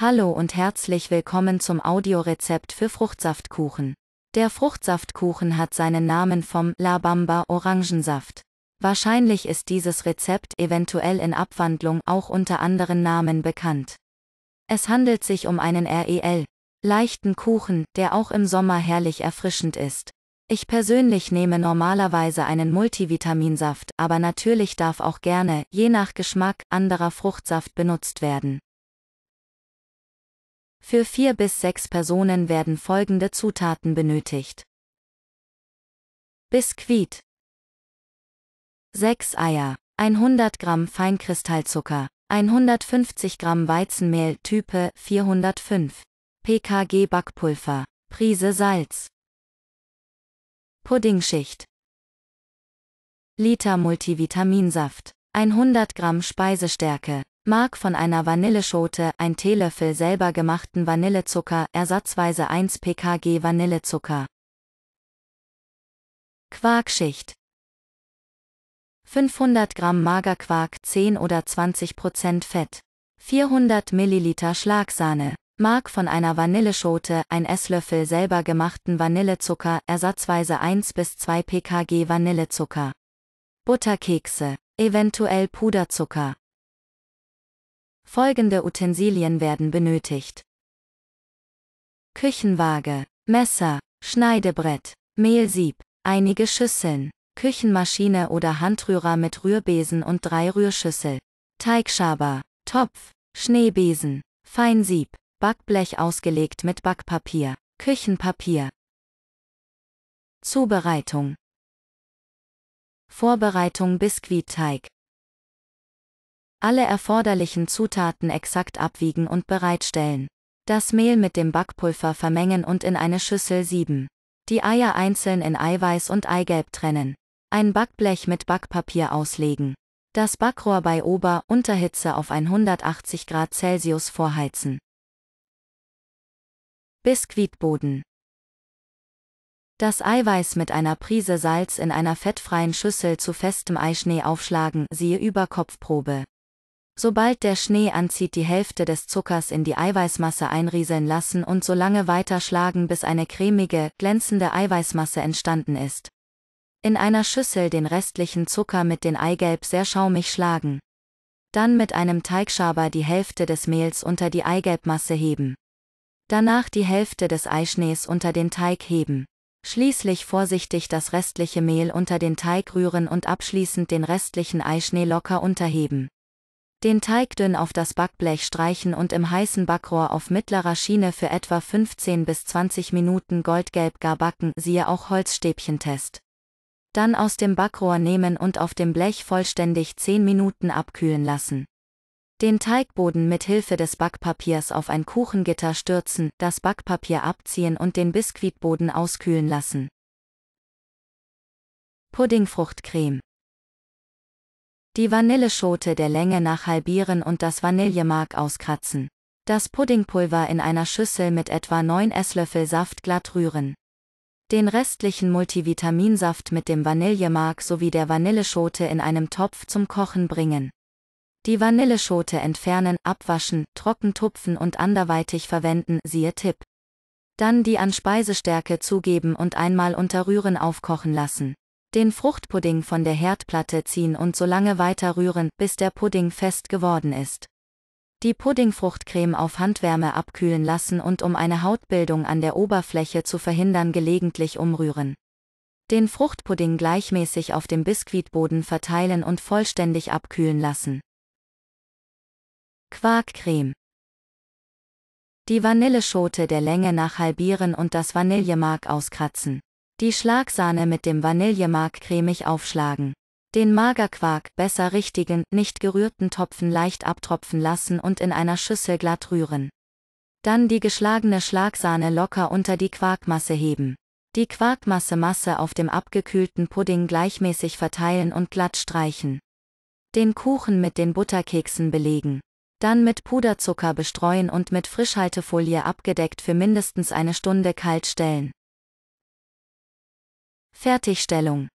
Hallo und herzlich willkommen zum Audiorezept für Fruchtsaftkuchen. Der Fruchtsaftkuchen hat seinen Namen vom La Bamba Orangensaft. Wahrscheinlich ist dieses Rezept eventuell in Abwandlung auch unter anderen Namen bekannt. Es handelt sich um einen REL, leichten Kuchen, der auch im Sommer herrlich erfrischend ist. Ich persönlich nehme normalerweise einen Multivitaminsaft, aber natürlich darf auch gerne, je nach Geschmack, anderer Fruchtsaft benutzt werden. Für vier bis sechs Personen werden folgende Zutaten benötigt. Biskuit 6 Eier 100 Gramm Feinkristallzucker 150 Gramm Weizenmehl Type 405 PKG Backpulver Prise Salz Puddingschicht Liter Multivitaminsaft 100 Gramm Speisestärke Mark von einer Vanilleschote, ein Teelöffel selber gemachten Vanillezucker, ersatzweise 1 pkg Vanillezucker. Quarkschicht 500 Gramm Magerquark 10 oder 20 Prozent Fett. 400 Milliliter Schlagsahne. Mark von einer Vanilleschote, ein Esslöffel selber gemachten Vanillezucker, ersatzweise 1 bis 2 pkg Vanillezucker. Butterkekse, eventuell Puderzucker. Folgende Utensilien werden benötigt. Küchenwaage, Messer, Schneidebrett, Mehlsieb, einige Schüsseln, Küchenmaschine oder Handrührer mit Rührbesen und drei Rührschüssel, Teigschaber, Topf, Schneebesen, Feinsieb, Backblech ausgelegt mit Backpapier, Küchenpapier. Zubereitung Vorbereitung Biskuitteig alle erforderlichen Zutaten exakt abwiegen und bereitstellen. Das Mehl mit dem Backpulver vermengen und in eine Schüssel sieben. Die Eier einzeln in Eiweiß und Eigelb trennen. Ein Backblech mit Backpapier auslegen. Das Backrohr bei Ober- Unterhitze auf 180 Grad Celsius vorheizen. Biskuitboden. Das Eiweiß mit einer Prise Salz in einer fettfreien Schüssel zu festem Eischnee aufschlagen, siehe Überkopfprobe. Sobald der Schnee anzieht, die Hälfte des Zuckers in die Eiweißmasse einrieseln lassen und so lange weiter schlagen, bis eine cremige, glänzende Eiweißmasse entstanden ist. In einer Schüssel den restlichen Zucker mit den Eigelb sehr schaumig schlagen. Dann mit einem Teigschaber die Hälfte des Mehls unter die Eigelbmasse heben. Danach die Hälfte des Eischnees unter den Teig heben. Schließlich vorsichtig das restliche Mehl unter den Teig rühren und abschließend den restlichen Eischnee locker unterheben. Den Teig dünn auf das Backblech streichen und im heißen Backrohr auf mittlerer Schiene für etwa 15 bis 20 Minuten goldgelb gar backen, siehe auch Holzstäbchentest. Dann aus dem Backrohr nehmen und auf dem Blech vollständig 10 Minuten abkühlen lassen. Den Teigboden mit Hilfe des Backpapiers auf ein Kuchengitter stürzen, das Backpapier abziehen und den Biskuitboden auskühlen lassen. Puddingfruchtcreme die Vanilleschote der Länge nach halbieren und das Vanillemark auskratzen. Das Puddingpulver in einer Schüssel mit etwa 9 Esslöffel Saft glatt rühren. Den restlichen Multivitaminsaft mit dem Vanillemark sowie der Vanilleschote in einem Topf zum Kochen bringen. Die Vanilleschote entfernen, abwaschen, trocken tupfen und anderweitig verwenden, siehe Tipp. Dann die an Speisestärke zugeben und einmal unter Rühren aufkochen lassen. Den Fruchtpudding von der Herdplatte ziehen und so lange weiter rühren, bis der Pudding fest geworden ist. Die Puddingfruchtcreme auf Handwärme abkühlen lassen und um eine Hautbildung an der Oberfläche zu verhindern gelegentlich umrühren. Den Fruchtpudding gleichmäßig auf dem Biskuitboden verteilen und vollständig abkühlen lassen. Quarkcreme. Die Vanilleschote der Länge nach halbieren und das Vanillemark auskratzen. Die Schlagsahne mit dem Vanillemark cremig aufschlagen. Den Magerquark, besser richtigen, nicht gerührten Topfen leicht abtropfen lassen und in einer Schüssel glatt rühren. Dann die geschlagene Schlagsahne locker unter die Quarkmasse heben. Die Quarkmasse Masse auf dem abgekühlten Pudding gleichmäßig verteilen und glatt streichen. Den Kuchen mit den Butterkeksen belegen. Dann mit Puderzucker bestreuen und mit Frischhaltefolie abgedeckt für mindestens eine Stunde kalt stellen. Fertigstellung